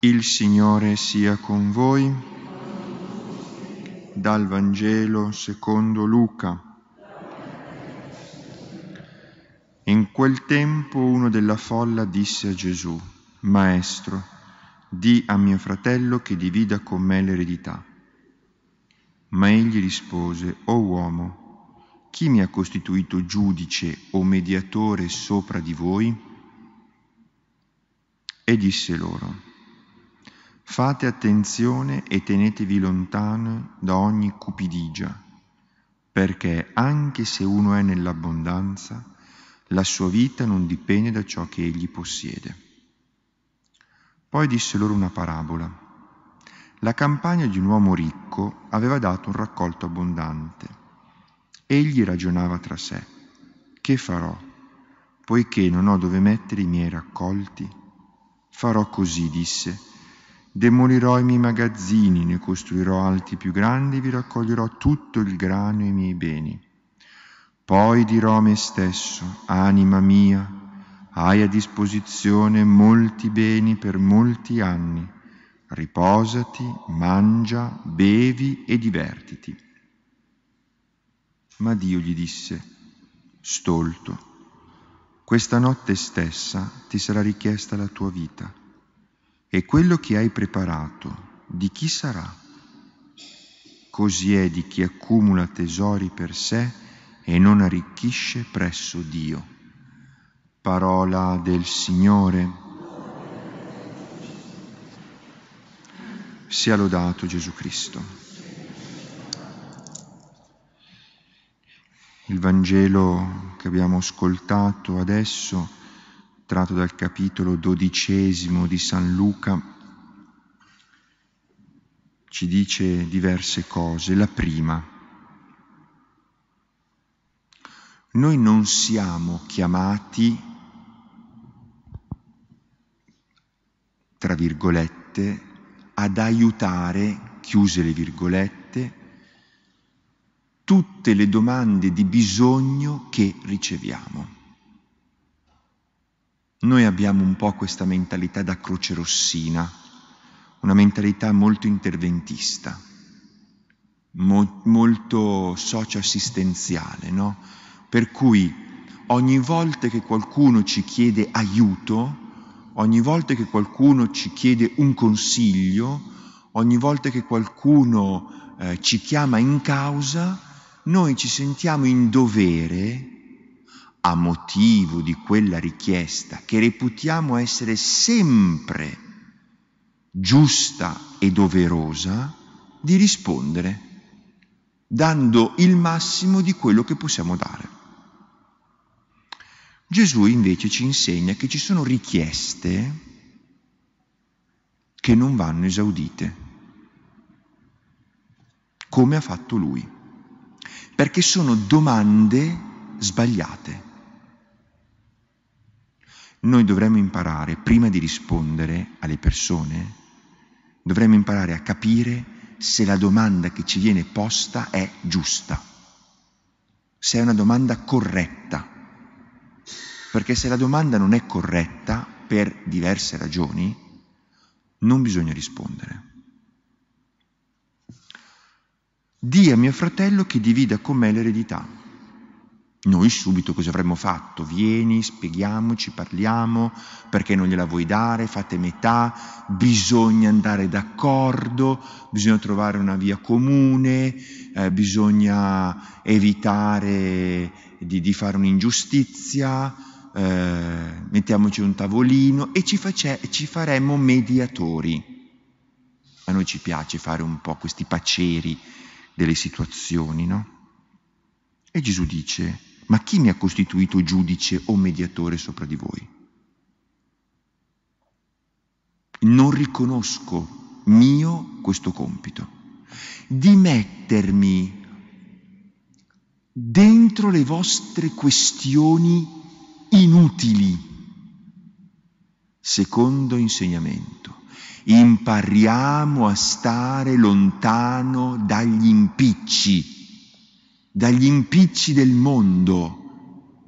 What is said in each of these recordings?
Il Signore sia con voi. Dal Vangelo secondo Luca. In quel tempo uno della folla disse a Gesù, Maestro, di a mio fratello che divida con me l'eredità. Ma egli rispose, O uomo, chi mi ha costituito giudice o mediatore sopra di voi? E disse loro, Fate attenzione e tenetevi lontano da ogni cupidigia, perché anche se uno è nell'abbondanza, la sua vita non dipende da ciò che egli possiede. Poi disse loro una parabola. La campagna di un uomo ricco aveva dato un raccolto abbondante. Egli ragionava tra sé, che farò? Poiché non ho dove mettere i miei raccolti? Farò così, disse, Demolirò i miei magazzini, ne costruirò altri più grandi, vi raccoglierò tutto il grano e i miei beni. Poi dirò a me stesso, anima mia, hai a disposizione molti beni per molti anni, riposati, mangia, bevi e divertiti. Ma Dio gli disse, stolto, questa notte stessa ti sarà richiesta la tua vita e quello che hai preparato di chi sarà? Così è di chi accumula tesori per sé e non arricchisce presso Dio. Parola del Signore. Sia lodato Gesù Cristo. Il Vangelo che abbiamo ascoltato adesso tratto dal capitolo dodicesimo di San Luca, ci dice diverse cose. La prima, noi non siamo chiamati, tra virgolette, ad aiutare, chiuse le virgolette, tutte le domande di bisogno che riceviamo. Noi abbiamo un po' questa mentalità da croce rossina, una mentalità molto interventista, mo- molto socioassistenziale, no? Per cui ogni volta che qualcuno ci chiede aiuto, ogni volta che qualcuno ci chiede un consiglio, ogni volta che qualcuno eh, ci chiama in causa, noi ci sentiamo in dovere a motivo di quella richiesta che reputiamo essere sempre giusta e doverosa, di rispondere, dando il massimo di quello che possiamo dare. Gesù invece ci insegna che ci sono richieste che non vanno esaudite, come ha fatto lui, perché sono domande sbagliate noi dovremmo imparare, prima di rispondere alle persone, dovremmo imparare a capire se la domanda che ci viene posta è giusta, se è una domanda corretta. Perché se la domanda non è corretta, per diverse ragioni, non bisogna rispondere. Dì a mio fratello che divida con me l'eredità. Noi subito cosa avremmo fatto? Vieni, spieghiamoci, parliamo, perché non gliela vuoi dare, fate metà, bisogna andare d'accordo, bisogna trovare una via comune, eh, bisogna evitare di, di fare un'ingiustizia, eh, mettiamoci un tavolino e ci, face, ci faremmo mediatori. A noi ci piace fare un po' questi paceri delle situazioni, no? E Gesù dice, ma chi mi ha costituito giudice o mediatore sopra di voi? Non riconosco mio questo compito di mettermi dentro le vostre questioni inutili, secondo insegnamento. Impariamo a stare lontano dagli impicci dagli impicci del mondo,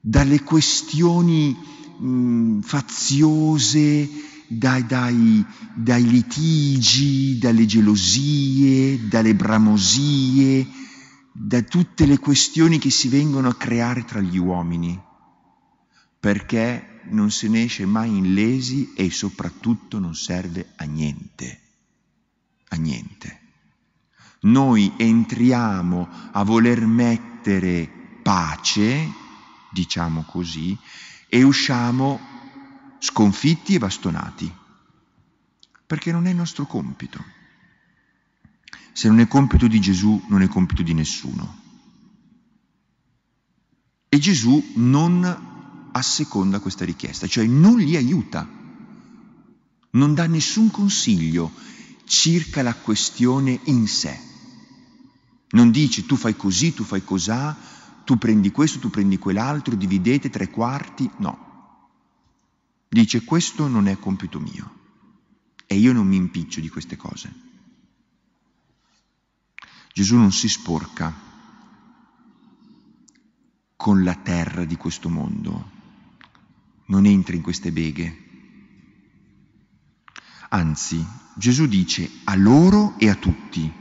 dalle questioni mh, faziose, dai, dai, dai litigi, dalle gelosie, dalle bramosie, da tutte le questioni che si vengono a creare tra gli uomini, perché non se ne esce mai illesi e soprattutto non serve a niente, a niente noi entriamo a voler mettere pace, diciamo così, e usciamo sconfitti e bastonati, perché non è il nostro compito. Se non è compito di Gesù, non è compito di nessuno. E Gesù non asseconda questa richiesta, cioè non li aiuta, non dà nessun consiglio circa la questione in sé non dici tu fai così, tu fai cosà, tu prendi questo, tu prendi quell'altro, dividete tre quarti, no. Dice questo non è compito mio e io non mi impiccio di queste cose. Gesù non si sporca con la terra di questo mondo, non entra in queste beghe. Anzi, Gesù dice a loro e a tutti,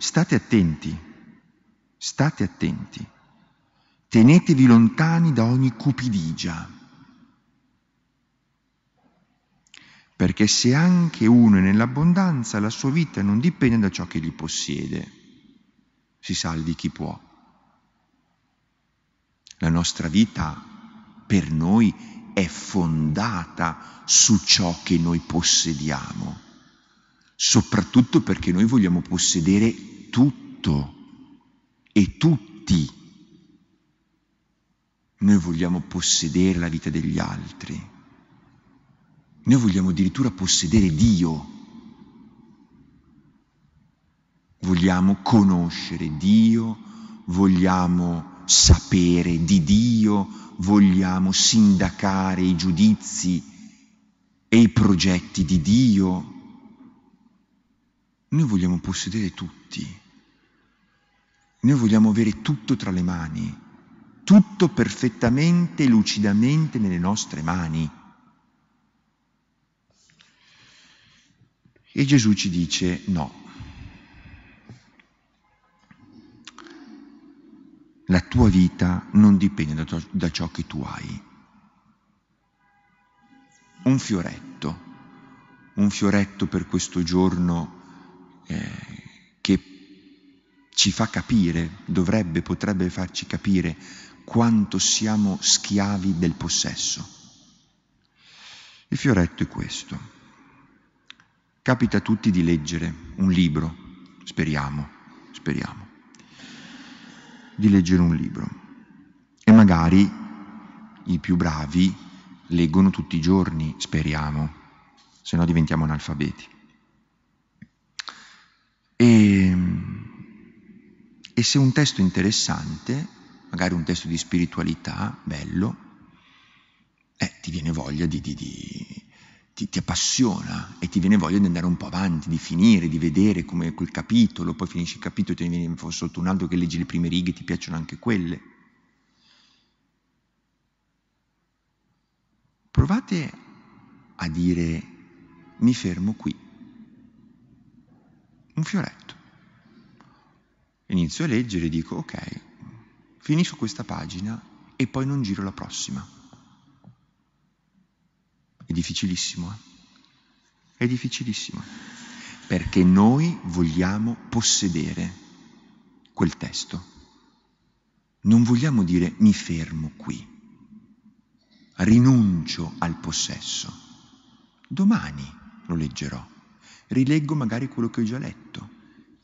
State attenti, state attenti. Tenetevi lontani da ogni cupidigia. Perché se anche uno è nell'abbondanza, la sua vita non dipende da ciò che gli possiede. Si salvi chi può. La nostra vita per noi è fondata su ciò che noi possediamo soprattutto perché noi vogliamo possedere tutto e tutti. Noi vogliamo possedere la vita degli altri. Noi vogliamo addirittura possedere Dio. Vogliamo conoscere Dio, vogliamo sapere di Dio, vogliamo sindacare i giudizi e i progetti di Dio. Noi vogliamo possedere tutti, noi vogliamo avere tutto tra le mani, tutto perfettamente, lucidamente nelle nostre mani. E Gesù ci dice no. La tua vita non dipende da, to- da ciò che tu hai. Un fioretto, un fioretto per questo giorno che ci fa capire, dovrebbe, potrebbe farci capire quanto siamo schiavi del possesso. Il fioretto è questo. Capita a tutti di leggere un libro, speriamo, speriamo, di leggere un libro. E magari i più bravi leggono tutti i giorni, speriamo, se no diventiamo analfabeti. E, ehm, e se un testo interessante, magari un testo di spiritualità, bello, eh, ti viene voglia di, di, di ti, ti, appassiona e ti viene voglia di andare un po' avanti, di finire, di vedere come quel capitolo, poi finisci il capitolo e te ne viene sotto un altro che leggi le prime righe, ti piacciono anche quelle. Provate a dire mi fermo qui un fioretto. Inizio a leggere e dico ok, finisco questa pagina e poi non giro la prossima. È difficilissimo, eh? È difficilissimo, perché noi vogliamo possedere quel testo. Non vogliamo dire mi fermo qui, rinuncio al possesso. Domani lo leggerò rileggo magari quello che ho già letto,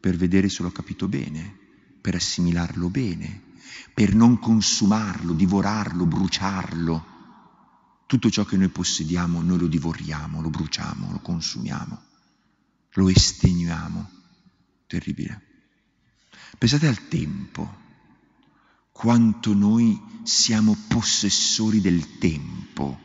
per vedere se l'ho capito bene, per assimilarlo bene, per non consumarlo, divorarlo, bruciarlo. Tutto ciò che noi possediamo noi lo divoriamo, lo bruciamo, lo consumiamo, lo estenuiamo. Terribile. Pensate al tempo, quanto noi siamo possessori del tempo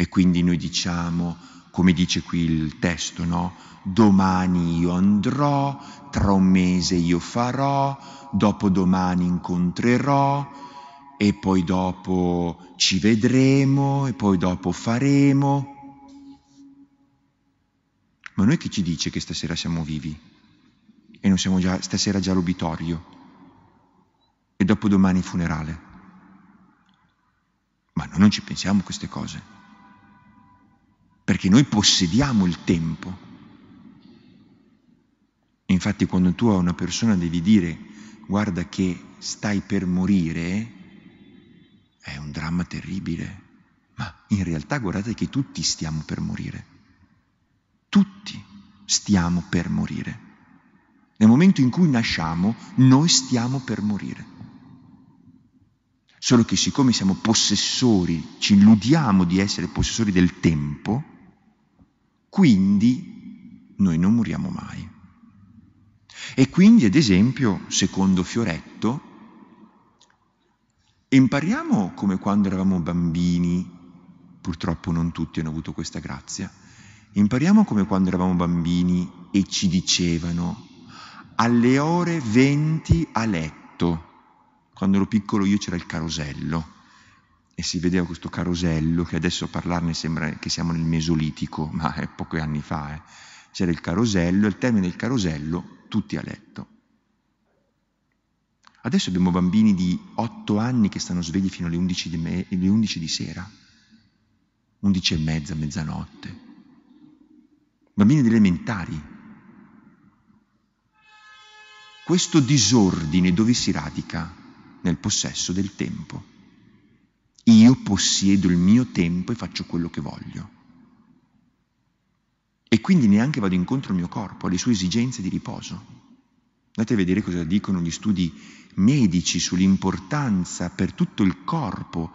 e quindi noi diciamo, come dice qui il testo, no? Domani io andrò, tra un mese io farò, dopodomani incontrerò, e poi dopo ci vedremo, e poi dopo faremo. Ma noi chi ci dice che stasera siamo vivi? E non siamo già, stasera già l'obitorio, e dopodomani il funerale. Ma noi non ci pensiamo a queste cose perché noi possediamo il tempo. infatti quando tu a una persona devi dire guarda che stai per morire, è un dramma terribile, ma in realtà guardate che tutti stiamo per morire, tutti stiamo per morire. Nel momento in cui nasciamo, noi stiamo per morire. Solo che siccome siamo possessori, ci illudiamo di essere possessori del tempo, quindi noi non moriamo mai. E quindi, ad esempio, secondo Fioretto, impariamo come quando eravamo bambini, purtroppo non tutti hanno avuto questa grazia, impariamo come quando eravamo bambini e ci dicevano alle ore 20 a letto quando ero piccolo io c'era il carosello e si vedeva questo carosello che adesso parlarne sembra che siamo nel Mesolitico, ma è pochi anni fa. Eh. C'era il carosello e al termine del carosello tutti a letto. Adesso abbiamo bambini di 8 anni che stanno svegli fino alle 11 di, me- alle 11 di sera, 11 e mezza, mezzanotte. Bambini di elementari. Questo disordine dove si radica? nel possesso del tempo. Io possiedo il mio tempo e faccio quello che voglio. E quindi neanche vado incontro al mio corpo, alle sue esigenze di riposo. Andate a vedere cosa dicono gli studi medici sull'importanza per tutto il corpo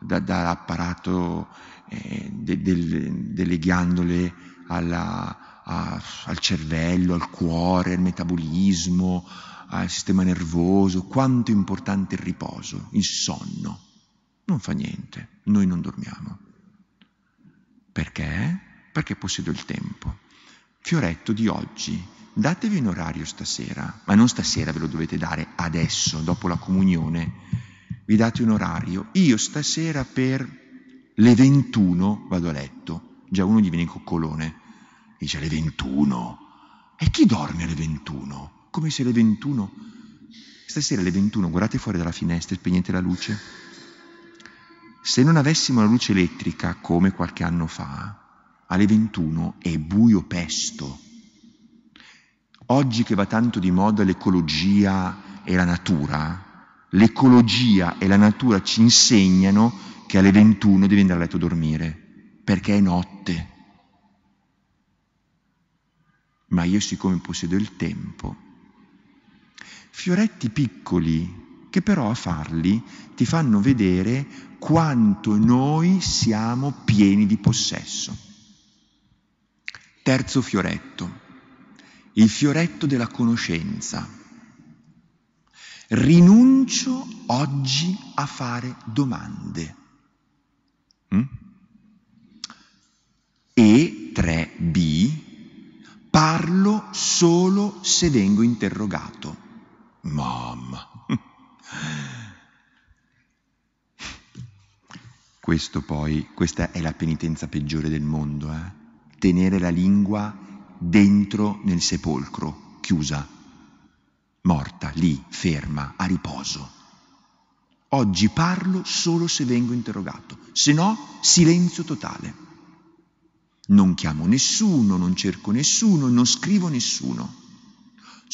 da, dall'apparato eh, de, del, delle ghiandole alla, a, al cervello, al cuore, al metabolismo, al sistema nervoso, quanto è importante il riposo, il sonno. Non fa niente, noi non dormiamo. Perché? Perché possiedo il tempo. Fioretto di oggi, datevi un orario stasera, ma non stasera ve lo dovete dare adesso, dopo la comunione. Vi date un orario. Io stasera per le 21 vado a letto. Già uno gli viene in coccolone Dice alle 21. E chi dorme alle 21? Come se alle 21... Stasera alle 21 guardate fuori dalla finestra e spegnete la luce. Se non avessimo la luce elettrica come qualche anno fa, alle 21 è buio pesto. Oggi che va tanto di moda l'ecologia e la natura, l'ecologia e la natura ci insegnano che alle 21 devi andare a letto a dormire, perché è notte ma io siccome possiedo il tempo. Fioretti piccoli che però a farli ti fanno vedere quanto noi siamo pieni di possesso. Terzo fioretto, il fioretto della conoscenza. Rinuncio oggi a fare domande. Mm? E 3b, se vengo interrogato. Mamma. Questo poi, questa è la penitenza peggiore del mondo, eh? tenere la lingua dentro nel sepolcro, chiusa, morta, lì, ferma, a riposo. Oggi parlo solo se vengo interrogato, se no silenzio totale. Non chiamo nessuno, non cerco nessuno, non scrivo nessuno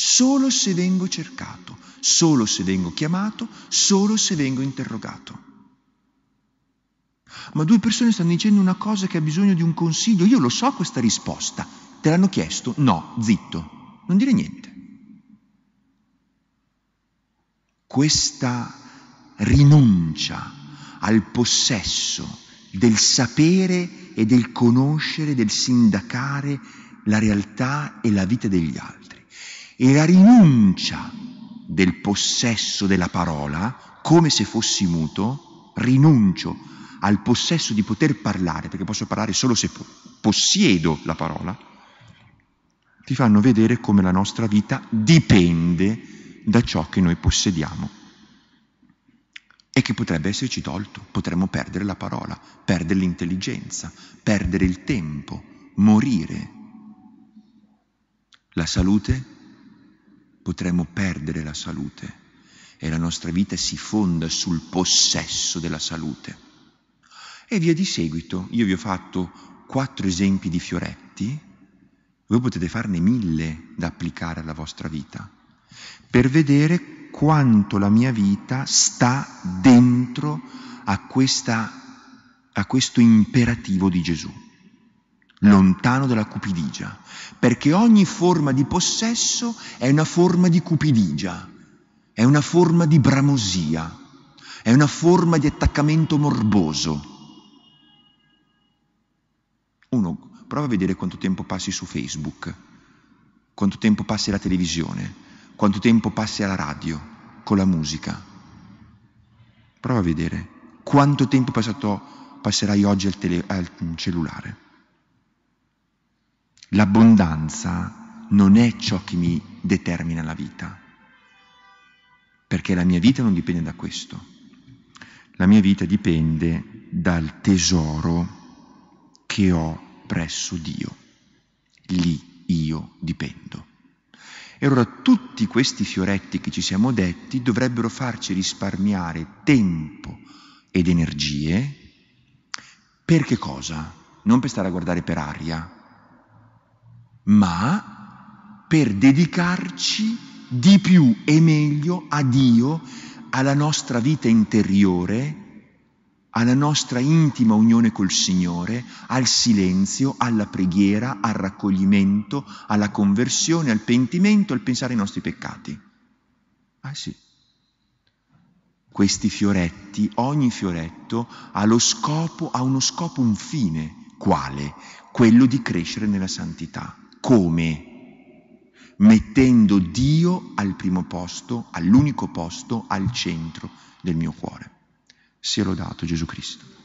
solo se vengo cercato, solo se vengo chiamato, solo se vengo interrogato. Ma due persone stanno dicendo una cosa che ha bisogno di un consiglio, io lo so questa risposta, te l'hanno chiesto? No, zitto, non dire niente. Questa rinuncia al possesso del sapere e del conoscere, del sindacare la realtà e la vita degli altri e la rinuncia del possesso della parola, come se fossi muto, rinuncio al possesso di poter parlare, perché posso parlare solo se possiedo la parola, ti fanno vedere come la nostra vita dipende da ciò che noi possediamo e che potrebbe esserci tolto, potremmo perdere la parola, perdere l'intelligenza, perdere il tempo, morire. La salute potremmo perdere la salute e la nostra vita si fonda sul possesso della salute. E via di seguito, io vi ho fatto quattro esempi di fioretti, voi potete farne mille da applicare alla vostra vita, per vedere quanto la mia vita sta dentro a, questa, a questo imperativo di Gesù lontano dalla cupidigia, perché ogni forma di possesso è una forma di cupidigia, è una forma di bramosia, è una forma di attaccamento morboso. Uno prova a vedere quanto tempo passi su Facebook, quanto tempo passi alla televisione, quanto tempo passi alla radio, con la musica. Prova a vedere quanto tempo passato, passerai oggi al, tele, al cellulare. L'abbondanza non è ciò che mi determina la vita, perché la mia vita non dipende da questo. La mia vita dipende dal tesoro che ho presso Dio. Lì io dipendo. E allora tutti questi fioretti che ci siamo detti dovrebbero farci risparmiare tempo ed energie per che cosa? Non per stare a guardare per aria, ma per dedicarci di più e meglio a Dio, alla nostra vita interiore, alla nostra intima unione col Signore, al silenzio, alla preghiera, al raccoglimento, alla conversione, al pentimento, al pensare ai nostri peccati. Ah sì. Questi fioretti, ogni fioretto ha lo scopo, ha uno scopo, un fine. Quale? Quello di crescere nella santità. Come? Mettendo Dio al primo posto, all'unico posto, al centro del mio cuore. Sia lodato Gesù Cristo.